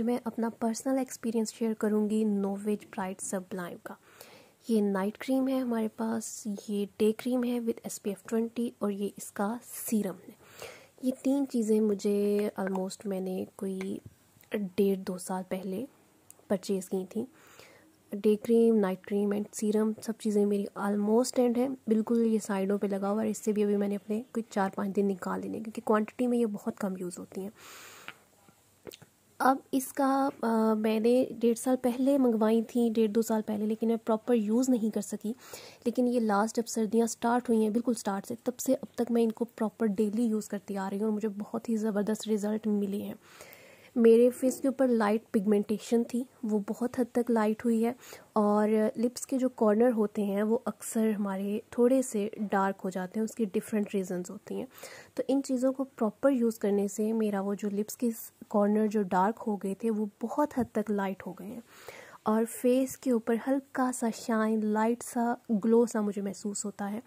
आज मैं अपना पर्सनल एक्सपीरियंस शेयर करूँगी नोवेज ब्राइट सबलाइम का ये नाइट क्रीम है हमारे पास ये डे क्रीम है विद एस पी एफ ट्वेंटी और ये इसका सीरम है ये तीन चीज़ें मुझे ऑलमोस्ट मैंने कोई डेढ़ दो साल पहले परचेज़ की थी day cream night cream and serum सब चीज़ें मेरी ऑलमोस्ट एंड है बिल्कुल ये साइडों पे लगा हुआ है इससे भी अभी मैंने अपने कोई चार पाँच दिन निकाल लेने क्योंकि क्वांटिटी में ये बहुत कम यूज़ होती हैं अब इसका आ, मैंने डेढ़ साल पहले मंगवाई थी डेढ़ दो साल पहले लेकिन मैं प्रॉपर यूज़ नहीं कर सकी लेकिन ये लास्ट जब सर्दियाँ स्टार्ट हुई हैं बिल्कुल स्टार्ट से तब से अब तक मैं इनको प्रॉपर डेली यूज़ करती आ रही हूँ और मुझे बहुत ही ज़बरदस्त रिज़ल्ट मिले हैं मेरे फेस के ऊपर लाइट पिगमेंटेशन थी वो बहुत हद तक लाइट हुई है और लिप्स के जो कॉर्नर होते हैं वो अक्सर हमारे थोड़े से डार्क हो जाते हैं उसकी डिफरेंट रीजंस होती हैं तो इन चीज़ों को प्रॉपर यूज़ करने से मेरा वो जो लिप्स के कॉर्नर जो डार्क हो गए थे वो बहुत हद तक लाइट हो गए हैं और फेस के ऊपर हल्का सा शाइन लाइट सा ग्लो सा मुझे महसूस होता है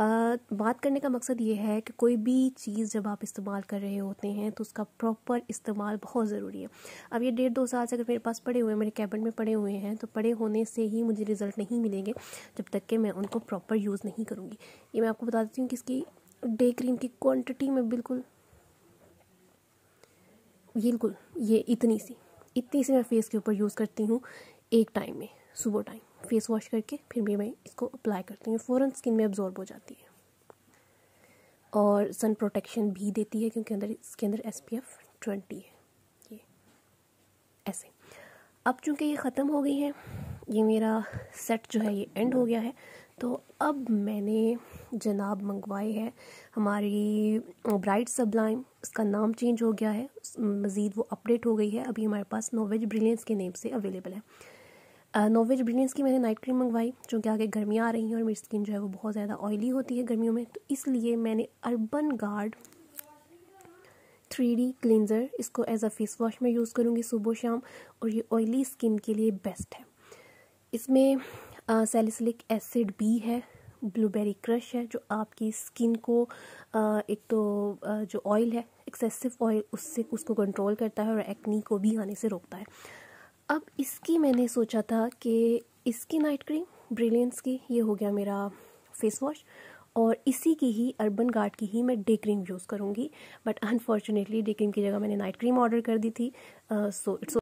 आ, बात करने का मकसद ये है कि कोई भी चीज़ जब आप इस्तेमाल कर रहे होते हैं तो उसका प्रॉपर इस्तेमाल बहुत ज़रूरी है अब ये डेढ़ दो साल से अगर मेरे पास पड़े हुए हैं मेरे कैबिन में पड़े हुए हैं तो पड़े होने से ही मुझे रिज़ल्ट नहीं मिलेंगे जब तक कि मैं उनको प्रॉपर यूज़ नहीं करूँगी ये मैं आपको बता देती हूँ कि इसकी डे क्रीम की क्वान्टिटी में बिल्कुल बिल्कुल ये इतनी सी इतनी सी मैं फेस के ऊपर यूज़ करती हूँ एक टाइम में सुबह टाइम फेस वॉश करके फिर भी मैं इसको अप्लाई करती हूँ फ़ौरन स्किन में अब्जॉर्ब हो जाती है और सन प्रोटेक्शन भी देती है क्योंकि अंदर इसके अंदर एस पी एफ ट्वेंटी है ये ऐसे अब चूंकि ये ख़त्म हो गई है ये मेरा सेट जो है ये एंड हो गया है तो अब मैंने जनाब मंगवाए हैं हमारी ब्राइट सबलाइम उसका नाम चेंज हो गया है मज़ीद वो अपडेट हो गई है अभी हमारे पास नोवेज ब्रिलियंस के नेम से अवेलेबल है नोवेज ब्रिलियंस की मैंने नाइट क्रीम मंगवाई क्योंकि आगे गर्मियाँ आ रही हैं और मेरी स्किन जो है वो बहुत ज़्यादा ऑयली होती है गर्मियों में तो इसलिए मैंने Urban Guard three D cleanser इसको एज अ फेस वॉश में यूज़ करूँगी सुबह शाम और ये ऑयली स्किन के लिए बेस्ट है इसमें सेलिसलिक एसिड भी है ब्लूबेरी क्रश है जो आपकी स्किन को आ, एक तो आ, जो ऑयल है एक्सेसिव ऑयल उससे उसको कंट्रोल करता है और एक्नी को भी आने से रोकता है अब इसकी मैंने सोचा था कि इसकी नाइट क्रीम ब्रिलियंस की ये हो गया मेरा फेस वॉश और इसी की ही अर्बन गार्ड की ही मैं डे क्रीम यूज़ करूँगी बट अनफॉर्चुनेटली डे क्रीम की जगह मैंने नाइट क्रीम ऑर्डर कर दी थी सो uh, इट्स so